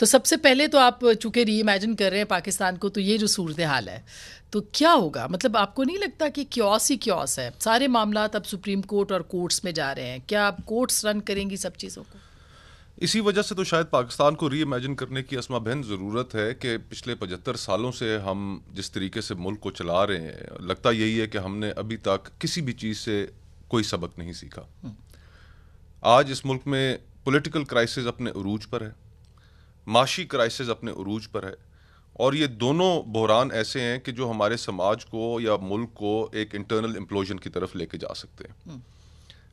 तो सबसे पहले तो आप चूंकि री इमेजिन कर रहे हैं पाकिस्तान को तो ये जो सूरत हाल है तो क्या होगा मतलब आपको नहीं लगता कि क्योस ही क्योस है सारे मामला अब सुप्रीम कोर्ट और कोर्ट्स में जा रहे हैं क्या आप कोर्ट्स रन करेंगी सब चीज़ों को इसी वजह से तो शायद पाकिस्तान को री इमेजिन करने की असमा बहन ज़रूरत है कि पिछले पचहत्तर सालों से हम जिस तरीके से मुल्क को चला रहे हैं लगता यही है कि हमने अभी तक किसी भी चीज़ से कोई सबक नहीं सीखा हम्म। आज इस मुल्क में पॉलिटिकल क्राइसिस अपने अरूज पर है माशी क्राइसिस अपने अरूज पर है और ये दोनों बहरान ऐसे हैं कि जो हमारे समाज को या मुल्क को एक इंटरनल इम्प्लोजन की तरफ लेके जा सकते हैं हम्म।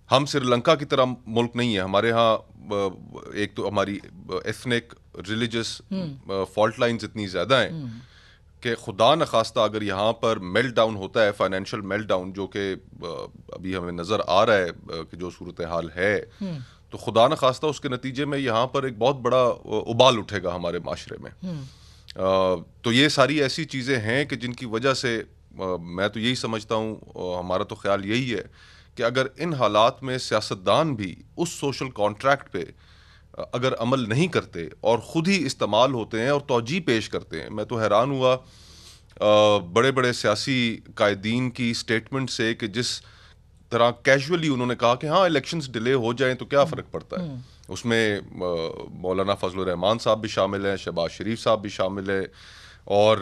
हम श्रीलंका की तरह मुल्क नहीं है हमारे यहाँ एक तो हमारी एथनिक रिलीजस फॉल्ट लाइन इतनी ज़्यादा हैं हम्म। कि खुदा न खास्ता अगर यहाँ पर मेल्ट डाउन होता है फाइनेंशियल मेल्ट डाउन जो कि अभी हमें नज़र आ रहा है कि जो सूरत हाल है हम्म। तो खुदा न खास्ता उसके नतीजे में यहाँ पर एक बहुत बड़ा उबाल उठेगा हमारे माशरे में आ, हम्म। तो ये सारी ऐसी चीज़ें हैं कि जिनकी वजह से आ, मैं तो यही समझता हूँ हमारा तो ख्याल यही है कि अगर इन हालात में सियासतदान भी उस सोशल कॉन्ट्रैक्ट पे अगर अमल नहीं करते और ख़ुद ही इस्तेमाल होते हैं और तोजी पेश करते हैं मैं तो हैरान हुआ आ, बड़े बड़े सियासी कायदीन की स्टेटमेंट से कि जिस तरह कैजुअली उन्होंने कहा कि हाँ इलेक्शंस डिले हो जाएं तो क्या फ़र्क पड़ता है हम्म। उसमें मौलाना फजल रहमान साहब भी शामिल हैं शहबाज शरीफ साहब भी शामिल हैं और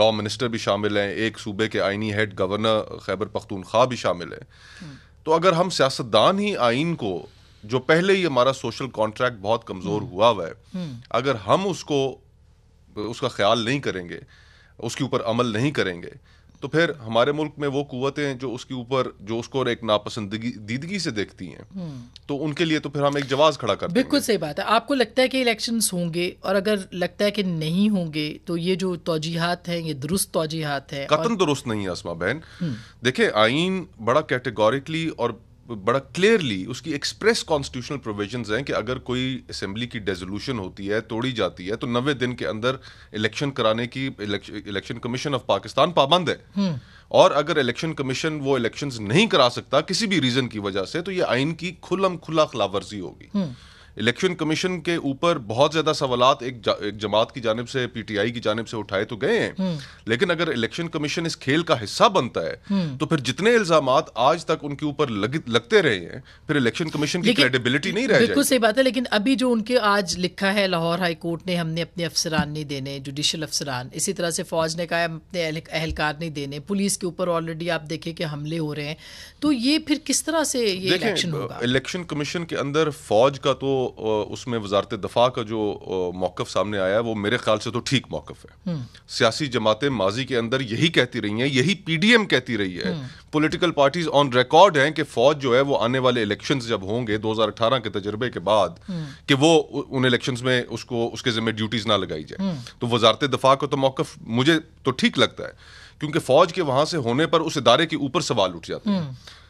लॉ मिनिस्टर भी शामिल हैं एक सूबे के आइनी हेड गवर्नर खैबर पख्तूनख्वा भी शामिल हैं हम्म। तो अगर हम सियासतदान ही आइन को जो पहले ही हमारा सोशल कॉन्ट्रैक्ट बहुत कमज़ोर हुआ हम्म। हुआ है अगर हम उसको उसका ख्याल नहीं करेंगे उसके ऊपर अमल नहीं करेंगे तो फिर हमारे मुल्क में वो कुतें जो उसके ऊपर जो उसको एक नापसंदगी दीदगी से देखती हैं हम्म। तो उनके लिए तो फिर हम एक जवाब खड़ा कर बिल्कुल सही बात है आपको लगता है कि इलेक्शन होंगे और अगर लगता है कि नहीं होंगे तो ये जो तोजीहत हैं ये दुरुस्त तोजीहत हैं कतन और... दुरुस्त नहीं है असमा बहन हम्म। देखे आइन बड़ा कैटेगोरिकली और बड़ा क्लियरली उसकी एक्सप्रेस कॉन्स्टिट्यूशनल प्रोविजंस हैं कि अगर कोई असेंबली की डेजोल्यूशन होती है तोड़ी जाती है तो नब्बे दिन के अंदर इलेक्शन कराने की इलेक्शन कमीशन ऑफ पाकिस्तान पाबंद है हम्म। और अगर इलेक्शन कमीशन वो इलेक्शंस नहीं करा सकता किसी भी रीजन की वजह से तो ये आइन की खुलम खुला खिलाफ वर्जी होगी हम्म। इलेक्शन कमीशन के ऊपर बहुत ज्यादा सवाल एक, जा, एक जमात की जानब से पीटीआई की जानब से उठाए तो गए हैं हम्म। लेकिन अगर इलेक्शन कमीशन इस खेल का हिस्सा बनता है हम्म। तो फिर जितने इल्जाम आज तक उनके ऊपर लग, लगते रहे हैं फिर इलेक्शन कमीशन की क्रेडिबिलिटी नहीं रह बिल्कुल सही बात है लेकिन अभी जो उनके आज लिखा है लाहौर हाई कोर्ट ने हमने अपने अफसरान नहीं देने जुडिशल अफसरान इसी तरह से फौज ने कहा अपने एहलकार नहीं देने पुलिस के ऊपर ऑलरेडी आप देखें कि हमले हो रहे हैं तो ये फिर किस तरह से ये इलेक्शन होगा इलेक्शन कमीशन के अंदर फौज का तो उसमें वजारत दफा का जो मौकफ सामने आया है वो मेरे ख्याल से तो ठीक मौकफ है हम्म। सियासी जमातें माजी के अंदर यही कहती रही हैं यही पी डी एम कहती रही है पोलिटिकल पार्टीज ऑन रिकॉर्ड हैं कि फ़ौज जो है वो आने वाले इलेक्शन जब होंगे दो हज़ार अठारह के तजर्बे के बाद हम्म। कि वो उन इलेक्शन में उसको उसके ज़िम्मे ड्यूटीज़ ना लगाई जाए हम्म। तो वजारत दफा का तो मौकफ मुझे तो ठीक लगता है क्योंकि फ़ौज के वहां से होने पर उस इदारे के ऊपर सवाल उठ जाते हैं